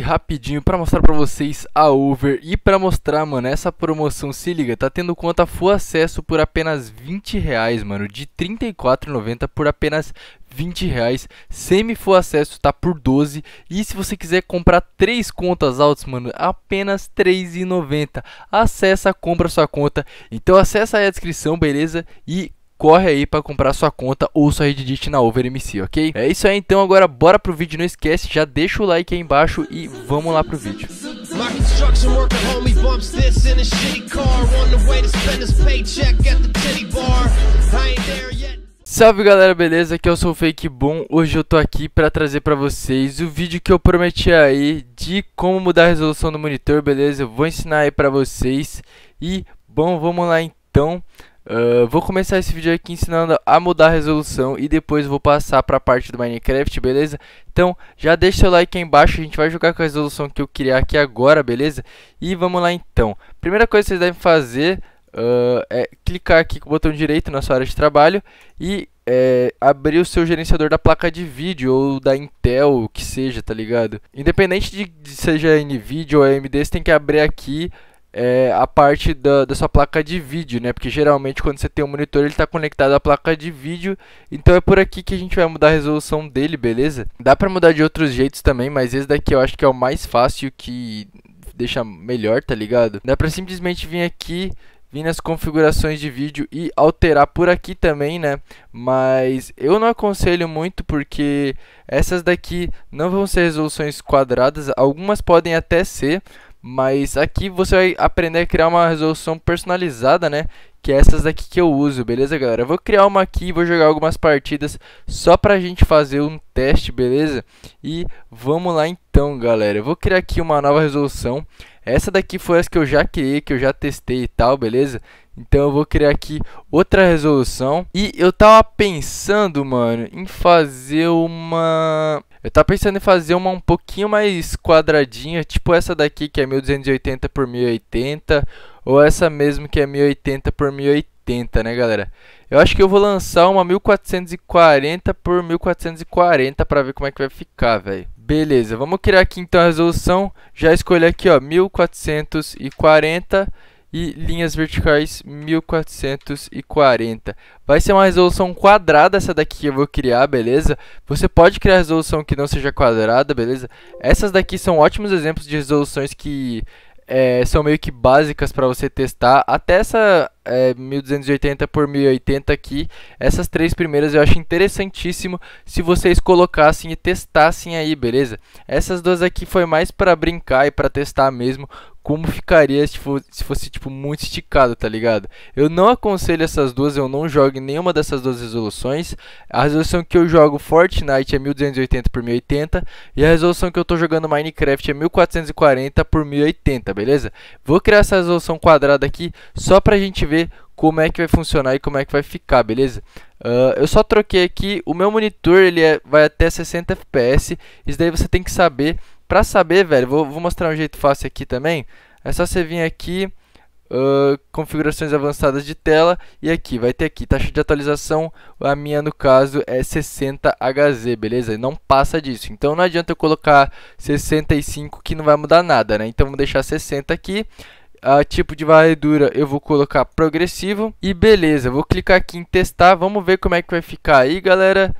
rapidinho para mostrar para vocês a Over e para mostrar, mano, essa promoção, se liga, tá tendo conta full acesso por apenas 20 reais, mano, de 34,90 por apenas 20 reais, semi full acesso tá por 12 e se você quiser comprar três contas altas, mano, apenas 3,90. Acessa, compra sua conta. Então acessa aí a descrição, beleza? E corre aí para comprar sua conta ou sua Reddit na OverMC, ok? É isso aí então, agora bora pro vídeo, não esquece, já deixa o like aí embaixo e vamos lá pro vídeo. My construction worker homie bumps this in a shitty car on the way to spend his paycheck at the titty bar. I ain't there yet. Salve galera, beleza? Aqui eu é sou o Fake Boom. Hoje eu tô aqui para trazer para vocês o vídeo que eu prometi aí de como mudar a resolução do monitor, beleza? Eu vou ensinar aí para vocês. E bom, vamos lá então. Ah, vou começar esse vídeo aqui ensinando a mudar a resolução e depois vou passar para a parte do Minecraft, beleza? Então já deixa seu like aí embaixo, a gente vai jogar com a resolução que eu criar aqui agora, beleza? E vamos lá então. Primeira coisa que vocês devem fazer uh, é clicar aqui com o botão direito na sua área de trabalho e é, abrir o seu gerenciador da placa de vídeo ou da Intel, o que seja, tá ligado? Independente de, de seja NVIDIA ou AMD, você tem que abrir aqui é, a parte da, da sua placa de vídeo, né? Porque geralmente quando você tem um monitor ele está conectado à placa de vídeo, então é por aqui que a gente vai mudar a resolução dele, beleza? Dá para mudar de outros jeitos também, mas esse daqui eu acho que é o mais fácil que deixa melhor, tá ligado? Dá para simplesmente vir aqui vir nas configurações de vídeo e alterar por aqui também, né? Mas eu não aconselho muito porque essas daqui não vão ser resoluções quadradas, algumas podem até ser, mas aqui você vai aprender a criar uma resolução personalizada, né? Que é essas daqui que eu uso, beleza, galera? Eu vou criar uma aqui e vou jogar algumas partidas só pra gente fazer um teste, beleza? E vamos lá então, galera. Eu vou criar aqui uma nova resolução essa daqui foi as que eu já criei, que eu já testei e tal, beleza? Então eu vou criar aqui outra resolução. E eu tava pensando, mano, em fazer uma... Eu tava pensando em fazer uma um pouquinho mais quadradinha, tipo essa daqui que é 1280 por 1080, ou essa mesmo que é 1080 por 1080, né, galera? Eu acho que eu vou lançar uma 1440 por 1440 para ver como é que vai ficar, velho. Beleza, vamos criar aqui então a resolução. Já escolhi aqui, ó, 1440 e linhas verticais 1440. Vai ser uma resolução quadrada essa daqui que eu vou criar, beleza? Você pode criar resolução que não seja quadrada, beleza? Essas daqui são ótimos exemplos de resoluções que é, são meio que básicas para você testar. Até essa é, 1280 por 1080 aqui. Essas três primeiras eu acho interessantíssimo se vocês colocassem e testassem aí, beleza? Essas duas aqui foi mais para brincar e para testar mesmo como ficaria se fosse, se fosse, tipo muito esticado, tá ligado? Eu não aconselho essas duas, eu não jogo nenhuma dessas duas resoluções. A resolução que eu jogo Fortnite é 1280 por 1080 e a resolução que eu tô jogando Minecraft é 1440 por 1080, beleza? Vou criar essa resolução quadrada aqui só pra gente ver ver como é que vai funcionar e como é que vai ficar, beleza? Uh, eu só troquei aqui, o meu monitor ele é, vai até 60 fps, isso daí você tem que saber. Pra saber, velho, vou, vou mostrar um jeito fácil aqui também, é só você vir aqui, uh, configurações avançadas de tela, e aqui, vai ter aqui, taxa de atualização, a minha no caso é 60 Hz, beleza? Não passa disso, então não adianta eu colocar 65 que não vai mudar nada, né? Então vou deixar 60 aqui, a tipo de varredura eu vou colocar progressivo. E beleza, vou clicar aqui em testar, vamos ver como é que vai ficar aí, galera.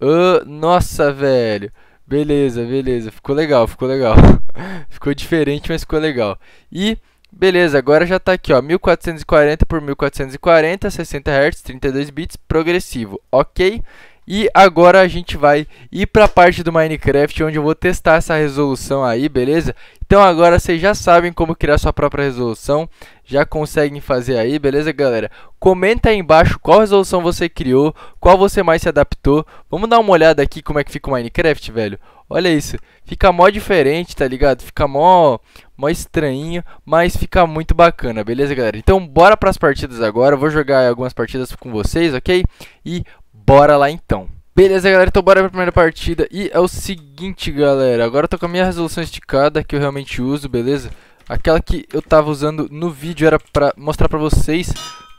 Uh, nossa, velho. Beleza, beleza, ficou legal, ficou legal. ficou diferente, mas ficou legal. E... Beleza, agora já está aqui, ó, 1440 por 1440, 60 Hz, 32 bits, progressivo, ok? E agora a gente vai ir para a parte do Minecraft, onde eu vou testar essa resolução aí, beleza? Então agora vocês já sabem como criar sua própria resolução, já conseguem fazer aí, beleza galera? Comenta aí embaixo qual resolução você criou, qual você mais se adaptou. Vamos dar uma olhada aqui como é que fica o Minecraft, velho. Olha isso, fica mó diferente, tá ligado? Fica mó, mó estranho, mas fica muito bacana, beleza galera? Então bora para as partidas agora, eu vou jogar algumas partidas com vocês, ok? E Bora lá então. Beleza, galera, então bora pra primeira partida. E é o seguinte, galera, agora eu tô com a minha resolução esticada, que eu realmente uso, beleza? Aquela que eu tava usando no vídeo era pra mostrar pra vocês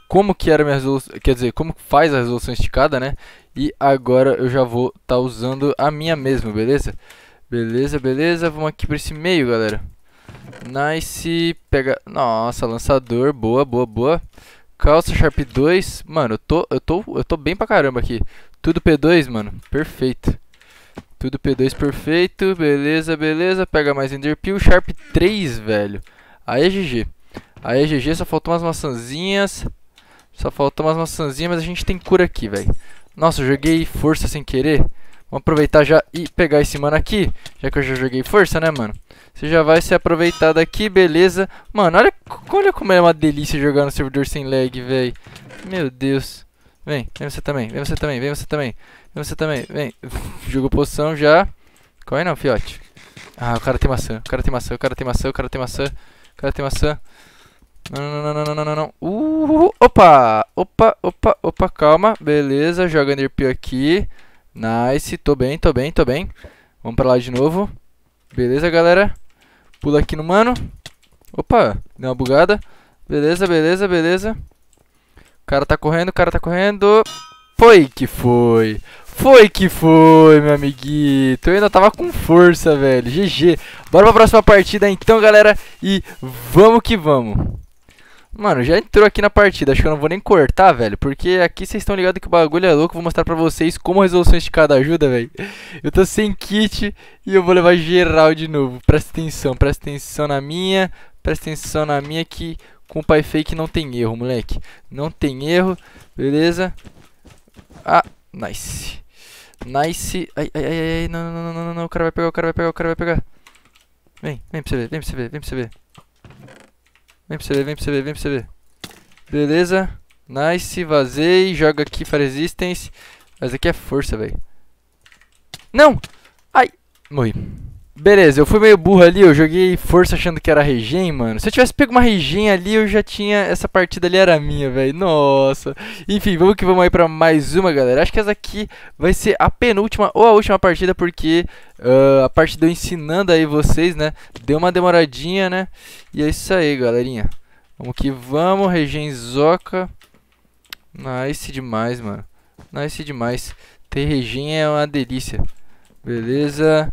como que era a minha resolução, quer dizer, como faz a resolução esticada, né? E agora eu já vou tá usando a minha mesmo, beleza? Beleza, beleza, vamos aqui pra esse meio, galera. Nice, pega, nossa, lançador, boa, boa, boa. Calça Sharp 2. Mano, eu tô, eu, tô, eu tô bem pra caramba aqui. Tudo P2, mano. Perfeito. Tudo P2 perfeito. Beleza, beleza. Pega mais Enderpeel. Sharp 3, velho. Aí é GG. Aí é GG. Só faltou umas maçãzinhas. Só faltou umas maçãzinhas, mas a gente tem cura aqui, velho. Nossa, eu joguei força sem querer. Vamos aproveitar já e pegar esse mano aqui, já que eu já joguei força, né, mano? Você já vai se aproveitar daqui, beleza. Mano, olha, olha como é uma delícia jogar no servidor sem lag, velho. Meu Deus. Vem, vem você também, vem você também, vem você também, vem você também, vem. Jogo poção já. Corre é não, fiote. Ah, o cara tem maçã, o cara tem maçã, o cara tem maçã, o cara tem maçã, o cara tem maçã. Não, não, não, não, não, não, não. Uh, opa, opa, opa, opa, calma. Beleza, joga Enderpeel aqui. Nice, tô bem, tô bem, tô bem. Vamos pra lá de novo. Beleza, galera. Pula aqui no mano. Opa, deu uma bugada. Beleza, beleza, beleza. O cara tá correndo, o cara tá correndo. Foi que foi. Foi que foi, meu amiguito. Eu ainda tava com força, velho. GG. Bora pra próxima partida então, galera. E vamos que vamos. Mano, já entrou aqui na partida, acho que eu não vou nem cortar, velho, porque aqui vocês estão ligados que o bagulho é louco, vou mostrar pra vocês como a resolução esticada ajuda, velho. Eu tô sem kit e eu vou levar geral de novo, presta atenção, presta atenção na minha, presta atenção na minha que com o pai fake não tem erro, moleque. Não tem erro, beleza? Ah, nice. Nice. Ai, ai, ai, ai, não, não, não, não, não, o cara vai pegar, o cara vai pegar, o cara vai pegar. Vem, vem pra você ver, vem pra você ver, vem pra você ver. Vem pra você ver, vem pra você ver, vem pra você ver. Beleza. Nice, vazei. Joga aqui para resistência. Mas aqui é força, velho. Não! Ai, morri. Beleza, eu fui meio burro ali, eu joguei força achando que era regen, mano. Se eu tivesse pego uma regen ali, eu já tinha. Essa partida ali era minha, velho. Nossa. Enfim, vamos que vamos aí pra mais uma, galera. Acho que essa aqui vai ser a penúltima ou a última partida, porque uh, a parte do ensinando aí vocês, né? Deu uma demoradinha, né? E é isso aí, galerinha. Vamos que vamos, regen Zoca. Nice demais, mano. Nice demais. Ter regen é uma delícia. Beleza.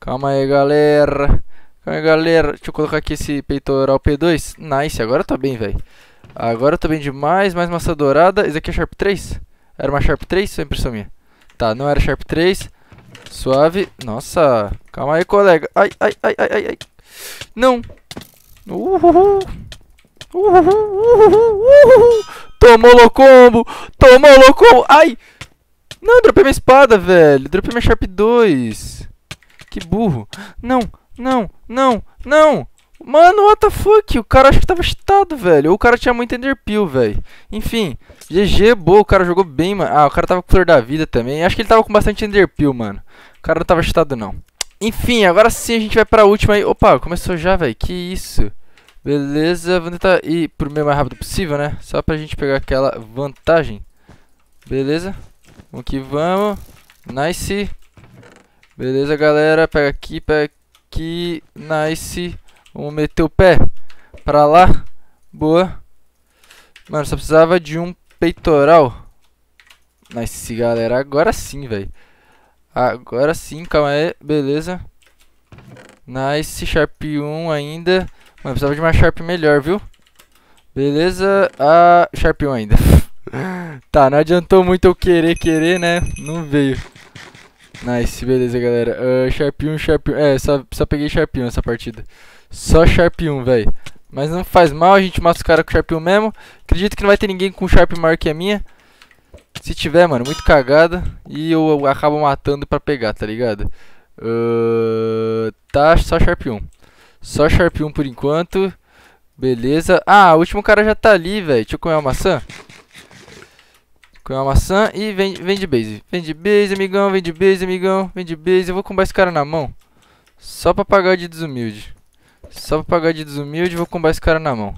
Calma aí, galera. Calma aí, galera. Deixa eu colocar aqui esse peitoral P2. Nice, agora tá bem, velho. Agora tá bem demais. Mais massa dourada. Isso aqui é Sharp 3? Era uma Sharp 3 ou é impressão minha? Tá, não era Sharp 3. Suave. Nossa. Calma aí, colega. Ai, ai, ai, ai, ai, ai. Não. Uhuhu. Uhuhu, uhuhu, Tomou locombo. Tomou locombo. Ai. Não, dropei minha espada, velho. Dropei minha Sharp 2. Que burro. Não, não, não, não. Mano, what the fuck? O cara acho que tava chutado velho. Ou o cara tinha muito enderpeel, velho. Enfim, GG, é boa. O cara jogou bem, mano. Ah, o cara tava com flor da vida também. Acho que ele tava com bastante enderpeel, mano. O cara não tava chutado não. Enfim, agora sim a gente vai pra última aí. Opa, começou já, velho. Que isso? Beleza, vamos tentar ir pro meio mais rápido possível, né? Só pra gente pegar aquela vantagem. Beleza? Vamos que vamos. Nice. Beleza, galera? Pega aqui, pega aqui. Nice. Vamos meter o pé pra lá. Boa. Mano, só precisava de um peitoral. Nice, galera. Agora sim, velho. Agora sim, calma aí. Beleza. Nice. Sharp 1 ainda. Mano, precisava de uma Sharp melhor, viu? Beleza. Ah, Sharp 1 ainda. tá, não adiantou muito eu querer, querer, né? Não veio. Nice, beleza, galera. Uh, Sharp 1, Sharp 1. É, só, só peguei Sharp 1 essa partida. Só Sharp 1, velho. Mas não faz mal, a gente mata os caras com Sharp 1 mesmo. Acredito que não vai ter ninguém com Sharp maior que a minha. Se tiver, mano, muito cagada. E eu, eu acabo matando pra pegar, tá ligado? Uh, tá, só Sharp 1. Só Sharp 1 por enquanto. Beleza. Ah, o último cara já tá ali, velho. Deixa eu comer uma maçã com uma maçã e vem, vem de base. Vem de base, amigão, vem de base, amigão, vem de base. Eu vou combar esse cara na mão. Só pra pagar de desumilde. Só pra pagar de desumilde, vou combar esse cara na mão.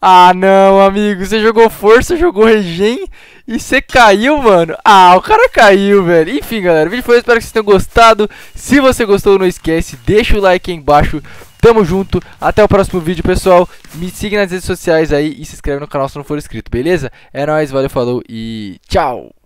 Ah, não, amigo. Você jogou força, jogou regen e você caiu, mano. Ah, o cara caiu, velho. Enfim, galera, o vídeo foi. Espero que vocês tenham gostado. Se você gostou, não esquece. Deixa o like aí embaixo. Tamo junto, até o próximo vídeo, pessoal. Me siga nas redes sociais aí e se inscreve no canal se não for inscrito, beleza? É nóis, valeu, falou e tchau!